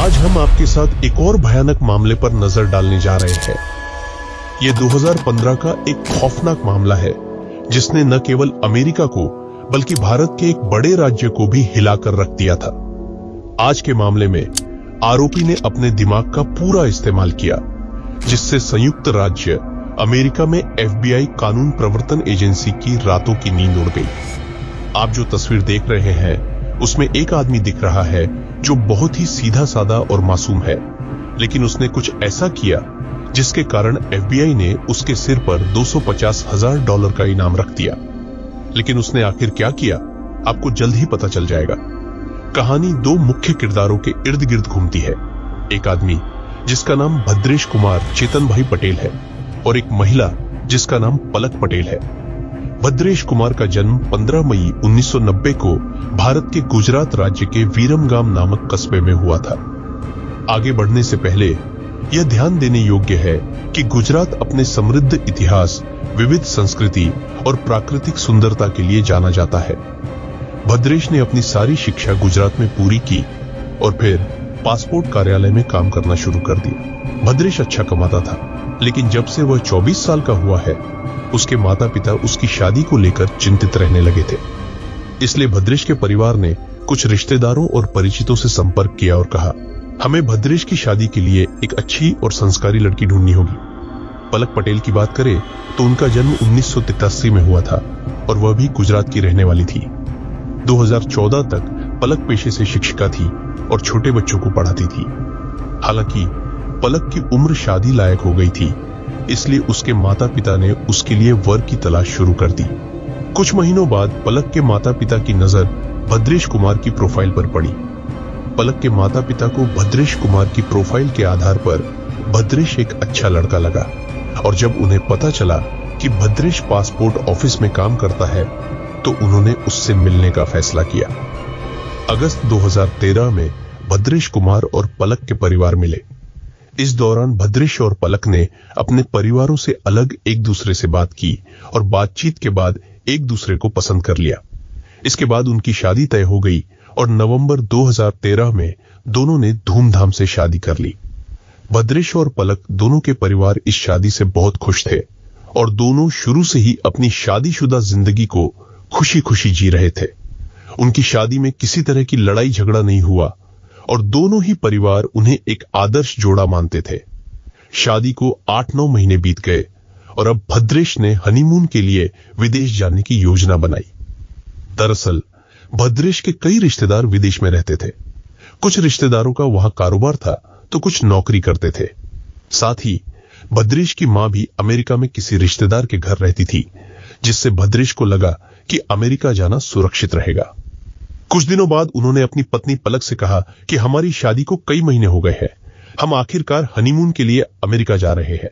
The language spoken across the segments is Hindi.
आज हम आपके साथ एक और भयानक मामले पर नजर डालने जा रहे हैं ये 2015 का एक खौफनाक मामला है जिसने न केवल अमेरिका को बल्कि भारत के एक बड़े राज्य को भी हिलाकर रख दिया था आज के मामले में आरोपी ने अपने दिमाग का पूरा इस्तेमाल किया जिससे संयुक्त राज्य अमेरिका में एफबीआई कानून प्रवर्तन एजेंसी की रातों की नींद उड़ गई आप जो तस्वीर देख रहे हैं उसमें एक आदमी दिख रहा है जो बहुत ही सीधा साधा और मासूम है लेकिन उसने कुछ ऐसा किया जिसके कारण एफबीआई ने उसके सिर पर दो हजार डॉलर का इनाम रख दिया लेकिन उसने आखिर क्या किया आपको जल्द ही पता चल जाएगा कहानी दो मुख्य किरदारों के इर्द गिर्द घूमती है एक आदमी जिसका नाम भद्रेश कुमार चेतन भाई पटेल है और एक महिला जिसका नाम पलक पटेल है भद्रेश कुमार का जन्म 15 मई 1990 को भारत के गुजरात राज्य के वीरमगाम नामक कस्बे में हुआ था आगे बढ़ने से पहले यह ध्यान देने योग्य है कि गुजरात अपने समृद्ध इतिहास विविध संस्कृति और प्राकृतिक सुंदरता के लिए जाना जाता है भद्रेश ने अपनी सारी शिक्षा गुजरात में पूरी की और फिर पासपोर्ट कार्यालय में काम करना शुरू कर दिया भद्रेश अच्छा कमाता था लेकिन जब से वह 24 साल का हुआ है उसके माता पिता उसकी शादी को लेकर चिंतित रहने लगे थे इसलिए भद्रेश के परिवार ने कुछ रिश्तेदारों और परिचितों से संपर्क किया और कहा हमें भद्रेश की शादी के लिए एक अच्छी और संस्कारी लड़की ढूंढनी होगी पलक पटेल की बात करें तो उनका जन्म उन्नीस में हुआ था और वह भी गुजरात की रहने वाली थी 2014 तक पलक पेशे से शिक्षिका थी और छोटे बच्चों को पढ़ाती थी हालांकि पलक की उम्र शादी लायक हो गई थी इसलिए उसके माता पिता ने उसके लिए वर की तलाश शुरू कर दी कुछ महीनों बाद पलक के माता पिता की नजर भद्रेश कुमार की प्रोफाइल पर पड़ी पलक के माता पिता को भद्रेश कुमार की प्रोफाइल के आधार पर भद्रेश एक अच्छा लड़का लगा और जब उन्हें पता चला कि भद्रेश पासपोर्ट ऑफिस में काम करता है तो उन्होंने उससे मिलने का फैसला किया अगस्त 2013 में भद्रेश कुमार और पलक के परिवार मिले इस दौरान भद्रेश और पलक ने अपने परिवारों से अलग एक दूसरे से बात की और बातचीत के बाद एक दूसरे को पसंद कर लिया इसके बाद उनकी शादी तय हो गई और नवंबर 2013 में दोनों ने धूमधाम से शादी कर ली भद्रेश और पलक दोनों के परिवार इस शादी से बहुत खुश थे और दोनों शुरू से ही अपनी शादीशुदा जिंदगी को खुशी खुशी जी रहे थे उनकी शादी में किसी तरह की लड़ाई झगड़ा नहीं हुआ और दोनों ही परिवार उन्हें एक आदर्श जोड़ा मानते थे शादी को आठ नौ महीने बीत गए और अब भद्रेश ने हनीमून के लिए विदेश जाने की योजना बनाई दरअसल भद्रेश के कई रिश्तेदार विदेश में रहते थे कुछ रिश्तेदारों का वहां कारोबार था तो कुछ नौकरी करते थे साथ ही भद्रेश की मां भी अमेरिका में किसी रिश्तेदार के घर रहती थी जिससे भद्रेश को लगा कि अमेरिका जाना सुरक्षित रहेगा कुछ दिनों बाद उन्होंने अपनी पत्नी पलक से कहा कि हमारी शादी को कई महीने हो गए हैं हम आखिरकार हनीमून के लिए अमेरिका जा रहे हैं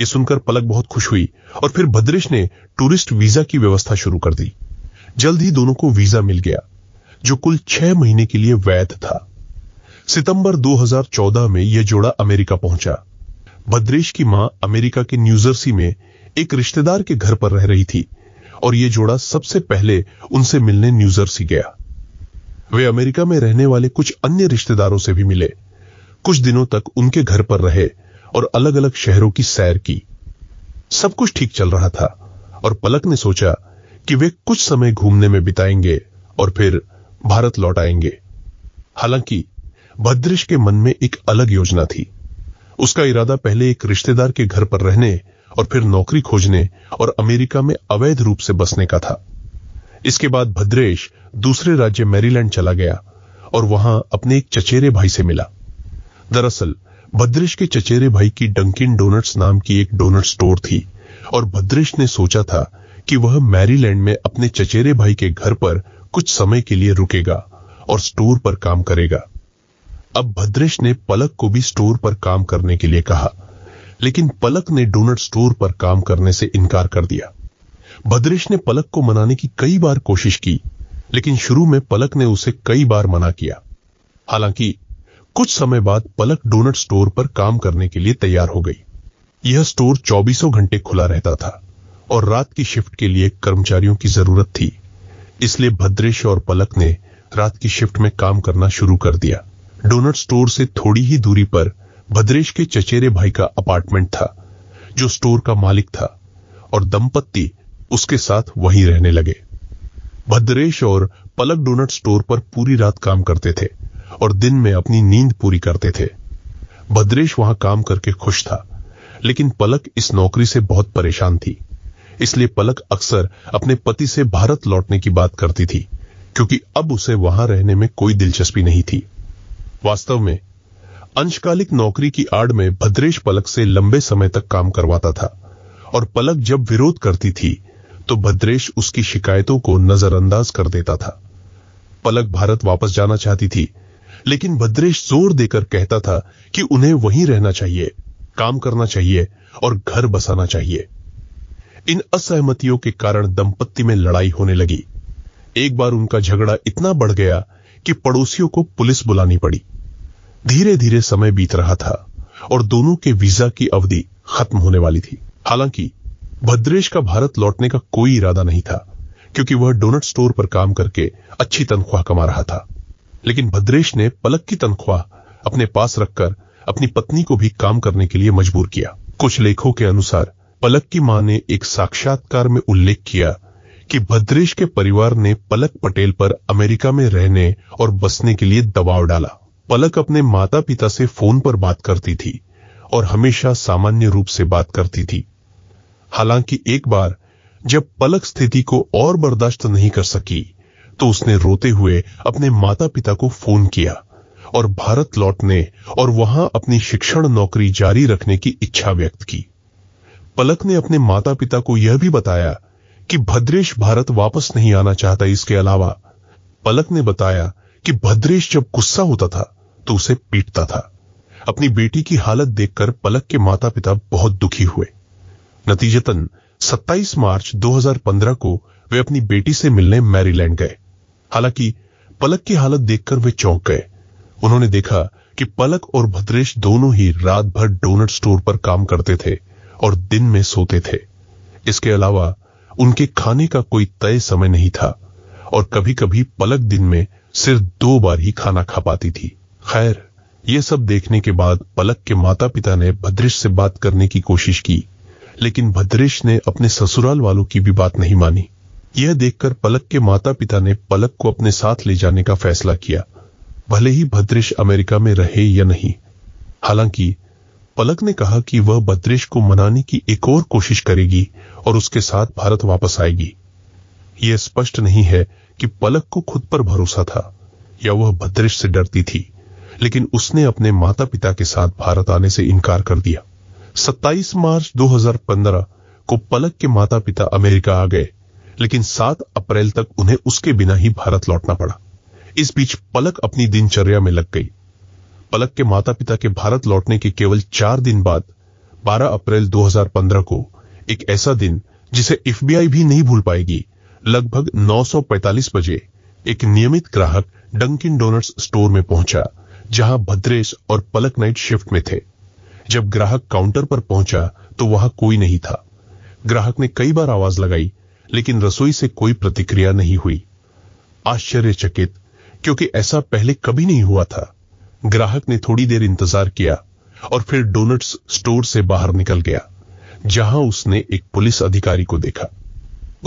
यह सुनकर पलक बहुत खुश हुई और फिर भद्रेश ने टूरिस्ट वीजा की व्यवस्था शुरू कर दी जल्द ही दोनों को वीजा मिल गया जो कुल छह महीने के लिए वैध था सितंबर 2014 में यह जोड़ा अमेरिका पहुंचा भद्रेश की मां अमेरिका के न्यूजर्सी में एक रिश्तेदार के घर पर रह रही थी और यह जोड़ा सबसे पहले उनसे मिलने न्यूजर्सी गया वे अमेरिका में रहने वाले कुछ अन्य रिश्तेदारों से भी मिले कुछ दिनों तक उनके घर पर रहे और अलग अलग शहरों की सैर की सब कुछ ठीक चल रहा था और पलक ने सोचा कि वे कुछ समय घूमने में बिताएंगे और फिर भारत लौट आएंगे हालांकि भद्रिश के मन में एक अलग योजना थी उसका इरादा पहले एक रिश्तेदार के घर पर रहने और फिर नौकरी खोजने और अमेरिका में अवैध रूप से बसने का था इसके बाद भद्रेश दूसरे राज्य मैरीलैंड चला गया और वहां अपने एक चचेरे भाई से मिला दरअसल भद्रेश के चचेरे भाई की डंकिन डोनट्स नाम की एक डोनट स्टोर थी और भद्रेश ने सोचा था कि वह मैरीलैंड में अपने चचेरे भाई के घर पर कुछ समय के लिए रुकेगा और स्टोर पर काम करेगा अब भद्रेश ने पलक को भी स्टोर पर काम करने के लिए कहा लेकिन पलक ने डोनट स्टोर पर काम करने से इनकार कर दिया भद्रेश ने पलक को मनाने की कई बार कोशिश की लेकिन शुरू में पलक ने उसे कई बार मना किया हालांकि कुछ समय बाद पलक डोनट स्टोर पर काम करने के लिए तैयार हो गई यह स्टोर चौबीसों घंटे खुला रहता था और रात की शिफ्ट के लिए कर्मचारियों की जरूरत थी इसलिए भद्रेश और पलक ने रात की शिफ्ट में काम करना शुरू कर दिया डोनट स्टोर से थोड़ी ही दूरी पर भद्रेश के चचेरे भाई का अपार्टमेंट था जो स्टोर का मालिक था और दंपत्ति उसके साथ वहीं रहने लगे भद्रेश और पलक डोनट स्टोर पर पूरी रात काम करते थे और दिन में अपनी नींद पूरी करते थे भद्रेश वहां काम करके खुश था लेकिन पलक इस नौकरी से बहुत परेशान थी इसलिए पलक अक्सर अपने पति से भारत लौटने की बात करती थी क्योंकि अब उसे वहां रहने में कोई दिलचस्पी नहीं थी वास्तव में अंशकालिक नौकरी की आड़ में भद्रेश पलक से लंबे समय तक काम करवाता था और पलक जब विरोध करती थी तो भद्रेश उसकी शिकायतों को नजरअंदाज कर देता था पलक भारत वापस जाना चाहती थी लेकिन भद्रेश जोर देकर कहता था कि उन्हें वहीं रहना चाहिए काम करना चाहिए और घर बसाना चाहिए इन असहमतियों के कारण दंपत्ति में लड़ाई होने लगी एक बार उनका झगड़ा इतना बढ़ गया कि पड़ोसियों को पुलिस बुलानी पड़ी धीरे धीरे समय बीत रहा था और दोनों के वीजा की अवधि खत्म होने वाली थी हालांकि भद्रेश का भारत लौटने का कोई इरादा नहीं था क्योंकि वह डोनट स्टोर पर काम करके अच्छी तनख्वाह कमा रहा था लेकिन भद्रेश ने पलक की तनख्वाह अपने पास रखकर अपनी पत्नी को भी काम करने के लिए मजबूर किया कुछ लेखों के अनुसार पलक की मां ने एक साक्षात्कार में उल्लेख किया कि भद्रेश के परिवार ने पलक पटेल पर अमेरिका में रहने और बसने के लिए दबाव डाला पलक अपने माता पिता से फोन पर बात करती थी और हमेशा सामान्य रूप से बात करती थी हालांकि एक बार जब पलक स्थिति को और बर्दाश्त नहीं कर सकी तो उसने रोते हुए अपने माता पिता को फोन किया और भारत लौटने और वहां अपनी शिक्षण नौकरी जारी रखने की इच्छा व्यक्त की पलक ने अपने माता पिता को यह भी बताया कि भद्रेश भारत वापस नहीं आना चाहता इसके अलावा पलक ने बताया कि भद्रेश जब गुस्सा होता था तो उसे पीटता था अपनी बेटी की हालत देखकर पलक के माता पिता बहुत दुखी हुए नतीजतन 27 मार्च 2015 को वे अपनी बेटी से मिलने मैरीलैंड गए हालांकि पलक की हालत देखकर वे चौंक गए उन्होंने देखा कि पलक और भद्रेश दोनों ही रात भर डोनट स्टोर पर काम करते थे और दिन में सोते थे इसके अलावा उनके खाने का कोई तय समय नहीं था और कभी कभी पलक दिन में सिर्फ दो बार ही खाना खा पाती थी खैर यह सब देखने के बाद पलक के माता पिता ने भद्रेश से बात करने की कोशिश की लेकिन भद्रेश ने अपने ससुराल वालों की भी बात नहीं मानी यह देखकर पलक के माता पिता ने पलक को अपने साथ ले जाने का फैसला किया भले ही भद्रेश अमेरिका में रहे या नहीं हालांकि पलक ने कहा कि वह भद्रेश को मनाने की एक और कोशिश करेगी और उसके साथ भारत वापस आएगी यह स्पष्ट नहीं है कि पलक को खुद पर भरोसा था या वह भद्रेश से डरती थी लेकिन उसने अपने माता पिता के साथ भारत आने से इनकार कर दिया 27 मार्च 2015 को पलक के माता पिता अमेरिका आ गए लेकिन 7 अप्रैल तक उन्हें उसके बिना ही भारत लौटना पड़ा इस बीच पलक अपनी दिनचर्या में लग गई पलक के माता पिता के भारत लौटने के केवल चार दिन बाद 12 अप्रैल 2015 को एक ऐसा दिन जिसे एफबीआई भी नहीं भूल पाएगी लगभग 945 बजे एक नियमित ग्राहक डंकिन डोनट्स स्टोर में पहुंचा जहां भद्रेश और पलक नाइट शिफ्ट में थे जब ग्राहक काउंटर पर पहुंचा तो वहां कोई नहीं था ग्राहक ने कई बार आवाज लगाई लेकिन रसोई से कोई प्रतिक्रिया नहीं हुई आश्चर्यचकित क्योंकि ऐसा पहले कभी नहीं हुआ था ग्राहक ने थोड़ी देर इंतजार किया और फिर डोनट्स स्टोर से बाहर निकल गया जहां उसने एक पुलिस अधिकारी को देखा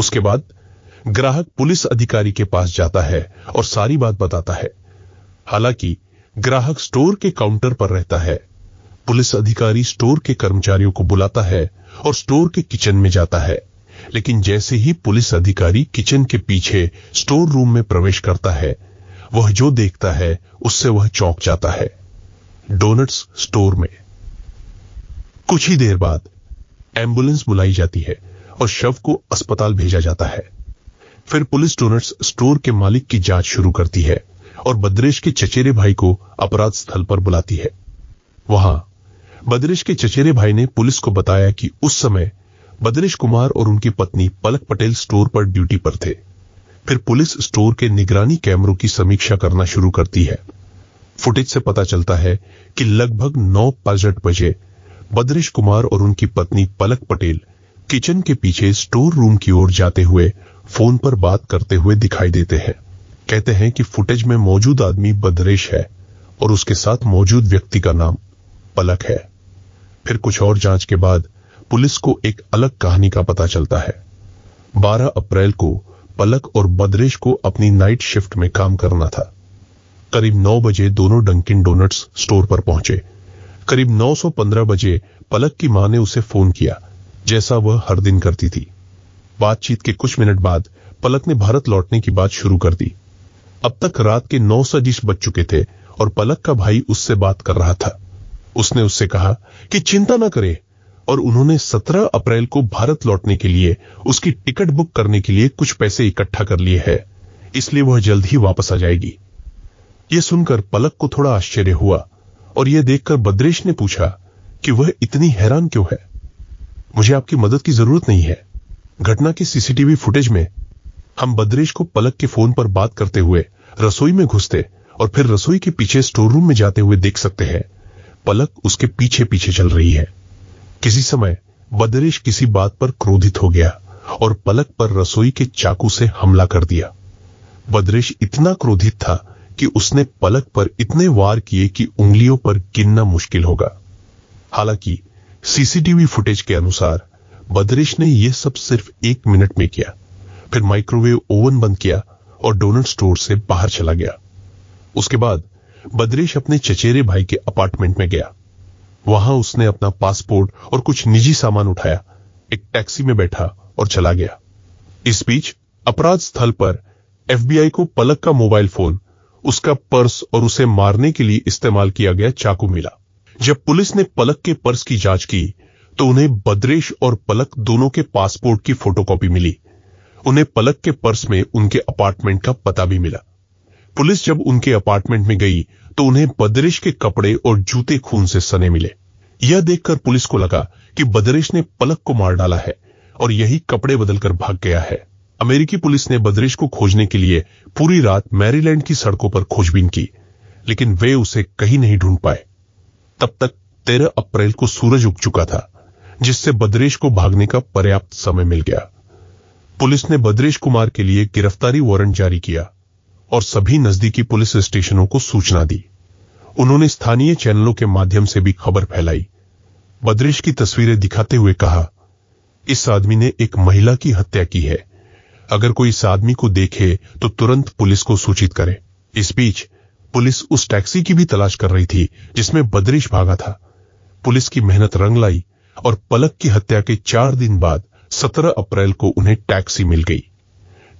उसके बाद ग्राहक पुलिस अधिकारी के पास जाता है और सारी बात बताता है हालांकि ग्राहक स्टोर के काउंटर पर रहता है पुलिस अधिकारी स्टोर के कर्मचारियों को बुलाता है और स्टोर के किचन में जाता है लेकिन जैसे ही पुलिस अधिकारी किचन के पीछे स्टोर रूम में प्रवेश करता है वह जो देखता है उससे वह चौंक जाता है डोनट्स स्टोर में कुछ ही देर बाद एम्बुलेंस बुलाई जाती है और शव को अस्पताल भेजा जाता है फिर पुलिस डोनट्स स्टोर के मालिक की जांच शुरू करती है और बद्रेश के चचेरे भाई को अपराध स्थल पर बुलाती है वहां बदरिश के चचेरे भाई ने पुलिस को बताया कि उस समय बदरिश कुमार और उनकी पत्नी पलक पटेल स्टोर पर ड्यूटी पर थे फिर पुलिस स्टोर के निगरानी कैमरों की समीक्षा करना शुरू करती है फुटेज से पता चलता है कि लगभग नौ पैंसठ बजे बदरिश कुमार और उनकी पत्नी पलक पटेल किचन के पीछे स्टोर रूम की ओर जाते हुए फोन पर बात करते हुए दिखाई देते हैं कहते हैं कि फुटेज में मौजूद आदमी बदरेश है और उसके साथ मौजूद व्यक्ति का नाम पलक है फिर कुछ और जांच के बाद पुलिस को एक अलग कहानी का पता चलता है 12 अप्रैल को पलक और बद्रेश को अपनी नाइट शिफ्ट में काम करना था करीब 9 बजे दोनों डंकिन डोनट्स स्टोर पर पहुंचे करीब 915 बजे पलक की मां ने उसे फोन किया जैसा वह हर दिन करती थी बातचीत के कुछ मिनट बाद पलक ने भारत लौटने की बात शुरू कर दी अब तक रात के नौ सजिश बज चुके थे और पलक का भाई उससे बात कर रहा था उसने उससे कहा कि चिंता न करे और उन्होंने 17 अप्रैल को भारत लौटने के लिए उसकी टिकट बुक करने के लिए कुछ पैसे इकट्ठा कर लिए है इसलिए वह जल्द ही वापस आ जाएगी यह सुनकर पलक को थोड़ा आश्चर्य हुआ और यह देखकर बद्रेश ने पूछा कि वह इतनी हैरान क्यों है मुझे आपकी मदद की जरूरत नहीं है घटना के सीसीटीवी फुटेज में हम बद्रेश को पलक के फोन पर बात करते हुए रसोई में घुसते और फिर रसोई के पीछे स्टोर रूम में जाते हुए देख सकते हैं पलक उसके पीछे पीछे चल रही है किसी समय बदरेश किसी बात पर क्रोधित हो गया और पलक पर रसोई के चाकू से हमला कर दिया बदरेश इतना क्रोधित था कि उसने पलक पर इतने वार किए कि उंगलियों पर गिनना मुश्किल होगा हालांकि सीसीटीवी फुटेज के अनुसार बदरेश ने यह सब सिर्फ एक मिनट में किया फिर माइक्रोवेव ओवन बंद किया और डोनट स्टोर से बाहर चला गया उसके बाद बद्रेश अपने चचेरे भाई के अपार्टमेंट में गया वहां उसने अपना पासपोर्ट और कुछ निजी सामान उठाया एक टैक्सी में बैठा और चला गया इस बीच अपराध स्थल पर एफबीआई को पलक का मोबाइल फोन उसका पर्स और उसे मारने के लिए इस्तेमाल किया गया चाकू मिला जब पुलिस ने पलक के पर्स की जांच की तो उन्हें बद्रेश और पलक दोनों के पासपोर्ट की फोटोकॉपी मिली उन्हें पलक के पर्स में उनके अपार्टमेंट का पता भी मिला पुलिस जब उनके अपार्टमेंट में गई तो उन्हें बदरिश के कपड़े और जूते खून से सने मिले यह देखकर पुलिस को लगा कि बदरिश ने पलक को मार डाला है और यही कपड़े बदलकर भाग गया है अमेरिकी पुलिस ने बदरिश को खोजने के लिए पूरी रात मैरीलैंड की सड़कों पर खोजबीन की लेकिन वे उसे कहीं नहीं ढूंढ पाए तब तक तेरह अप्रैल को सूरज उग चुका था जिससे बदरेश को भागने का पर्याप्त समय मिल गया पुलिस ने बदरेश कुमार के लिए गिरफ्तारी वारंट जारी किया और सभी नजदीकी पुलिस स्टेशनों को सूचना दी उन्होंने स्थानीय चैनलों के माध्यम से भी खबर फैलाई बद्रेश की तस्वीरें दिखाते हुए कहा इस आदमी ने एक महिला की हत्या की है अगर कोई इस आदमी को देखे तो तुरंत पुलिस को सूचित करे इस बीच पुलिस उस टैक्सी की भी तलाश कर रही थी जिसमें बद्रेश भागा था पुलिस की मेहनत रंग लाई और पलक की हत्या के चार दिन बाद 17 अप्रैल को उन्हें टैक्सी मिल गई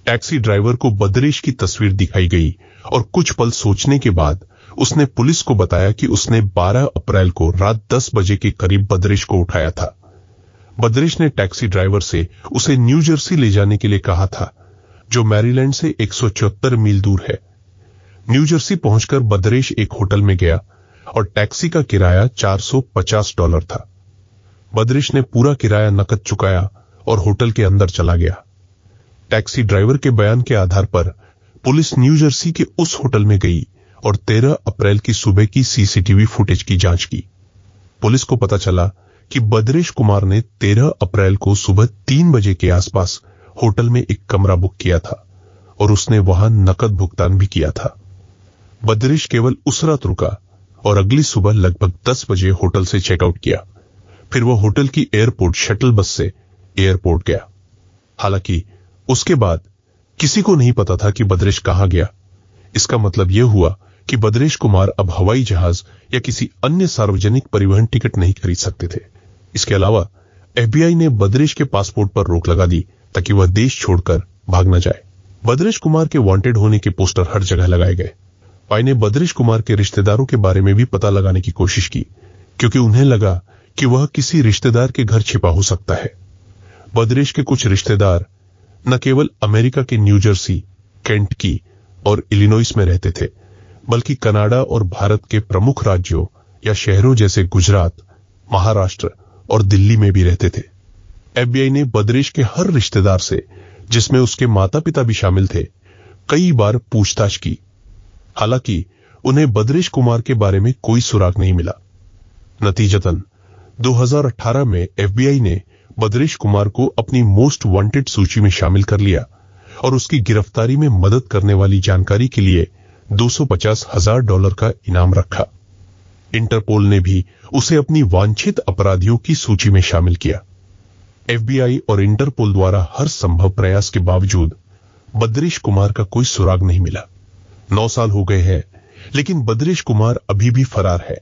टैक्सी ड्राइवर को बदरेश की तस्वीर दिखाई गई और कुछ पल सोचने के बाद उसने पुलिस को बताया कि उसने 12 अप्रैल को रात 10 बजे के करीब बदरेश को उठाया था बदरेश ने टैक्सी ड्राइवर से उसे न्यू जर्सी ले जाने के लिए कहा था जो मैरीलैंड से एक मील दूर है न्यू जर्सी पहुंचकर बदरेश एक होटल में गया और टैक्सी का किराया 450 डॉलर था बदरेश ने पूरा किराया नकद चुकाया और होटल के अंदर चला गया टैक्सी ड्राइवर के बयान के आधार पर पुलिस न्यूजर्सी के उस होटल में गई और 13 अप्रैल की सुबह की सीसीटीवी फुटेज की जांच की पुलिस को पता चला कि बद्रेश कुमार ने 13 अप्रैल को सुबह तीन बजे के आसपास होटल में एक कमरा बुक किया था और उसने वहां नकद भुगतान भी किया था बद्रेश केवल उस रात रुका और अगली सुबह लगभग 10 बजे होटल से चेकआउट किया फिर वह होटल की एयरपोर्ट शटल बस से एयरपोर्ट गया हालांकि उसके बाद किसी को नहीं पता था कि बद्रेश कहां गया इसका मतलब यह हुआ कि बद्रेश कुमार अब हवाई जहाज या किसी अन्य सार्वजनिक परिवहन टिकट नहीं खरीद सकते थे इसके अलावा एफबीआई ने बद्रेश के पासपोर्ट पर रोक लगा दी ताकि वह देश छोड़कर भाग न जाए बद्रेश कुमार के वांटेड होने के पोस्टर हर जगह लगाए गए पाई ने बद्रेश कुमार के रिश्तेदारों के बारे में भी पता लगाने की कोशिश की क्योंकि उन्हें लगा कि वह किसी रिश्तेदार के घर छिपा हो सकता है बद्रेश के कुछ रिश्तेदार न केवल अमेरिका के न्यूजर्सी केंटकी और इलिनोइस में रहते थे बल्कि कनाडा और भारत के प्रमुख राज्यों या शहरों जैसे गुजरात महाराष्ट्र और दिल्ली में भी रहते थे एफबीआई ने बद्रेश के हर रिश्तेदार से जिसमें उसके माता पिता भी शामिल थे कई बार पूछताछ की हालांकि उन्हें बद्रेश कुमार के बारे में कोई सुराग नहीं मिला नतीजतन 2018 में एफबीआई ने बद्रेश कुमार को अपनी मोस्ट वांटेड सूची में शामिल कर लिया और उसकी गिरफ्तारी में मदद करने वाली जानकारी के लिए दो हजार डॉलर का इनाम रखा इंटरपोल ने भी उसे अपनी वांछित अपराधियों की सूची में शामिल किया एफबीआई और इंटरपोल द्वारा हर संभव प्रयास के बावजूद बद्रेश कुमार का कोई सुराग नहीं मिला नौ साल हो गए हैं लेकिन बद्रेश कुमार अभी भी फरार है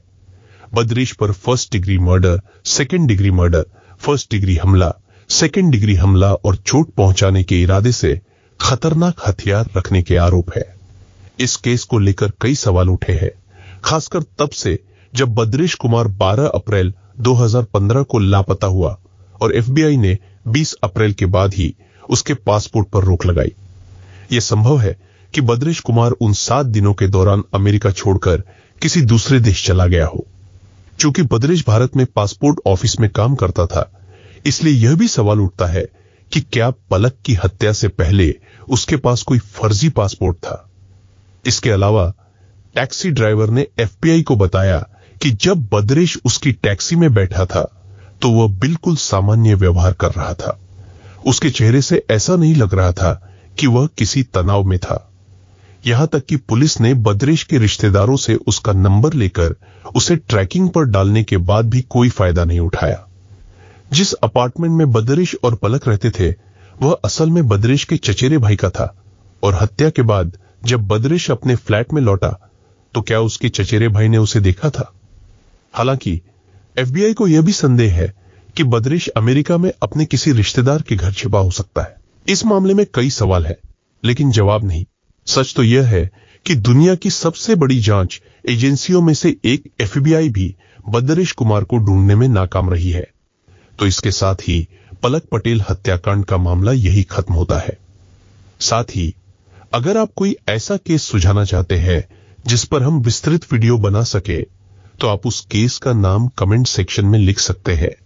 बद्रेश पर first degree murder second degree murder first degree हमला सेकेंड डिग्री हमला और चोट पहुंचाने के इरादे से खतरनाक हथियार रखने के आरोप है इस केस को लेकर कई सवाल उठे हैं खासकर तब से जब बद्रेश कुमार 12 अप्रैल 2015 को लापता हुआ और एफबीआई ने 20 अप्रैल के बाद ही उसके पासपोर्ट पर रोक लगाई यह संभव है कि बद्रेश कुमार उन सात दिनों के दौरान अमेरिका छोड़कर किसी दूसरे देश चला गया हो चूंकि बद्रेश भारत में पासपोर्ट ऑफिस में काम करता था इसलिए यह भी सवाल उठता है कि क्या पलक की हत्या से पहले उसके पास कोई फर्जी पासपोर्ट था इसके अलावा टैक्सी ड्राइवर ने एफबीआई को बताया कि जब बद्रेश उसकी टैक्सी में बैठा था तो वह बिल्कुल सामान्य व्यवहार कर रहा था उसके चेहरे से ऐसा नहीं लग रहा था कि वह किसी तनाव में था यहां तक कि पुलिस ने बद्रेश के रिश्तेदारों से उसका नंबर लेकर उसे ट्रैकिंग पर डालने के बाद भी कोई फायदा नहीं उठाया जिस अपार्टमेंट में बदरिश और पलक रहते थे वह असल में बदरिश के चचेरे भाई का था और हत्या के बाद जब बदरिश अपने फ्लैट में लौटा तो क्या उसके चचेरे भाई ने उसे देखा था हालांकि एफबीआई को यह भी संदेह है कि बदरिश अमेरिका में अपने किसी रिश्तेदार के घर छिपा हो सकता है इस मामले में कई सवाल है लेकिन जवाब नहीं सच तो यह है कि दुनिया की सबसे बड़ी जांच एजेंसियों में से एक एफबीआई भी बदरिश कुमार को ढूंढने में नाकाम रही है तो इसके साथ ही पलक पटेल हत्याकांड का मामला यही खत्म होता है साथ ही अगर आप कोई ऐसा केस सुझाना चाहते हैं जिस पर हम विस्तृत वीडियो बना सके तो आप उस केस का नाम कमेंट सेक्शन में लिख सकते हैं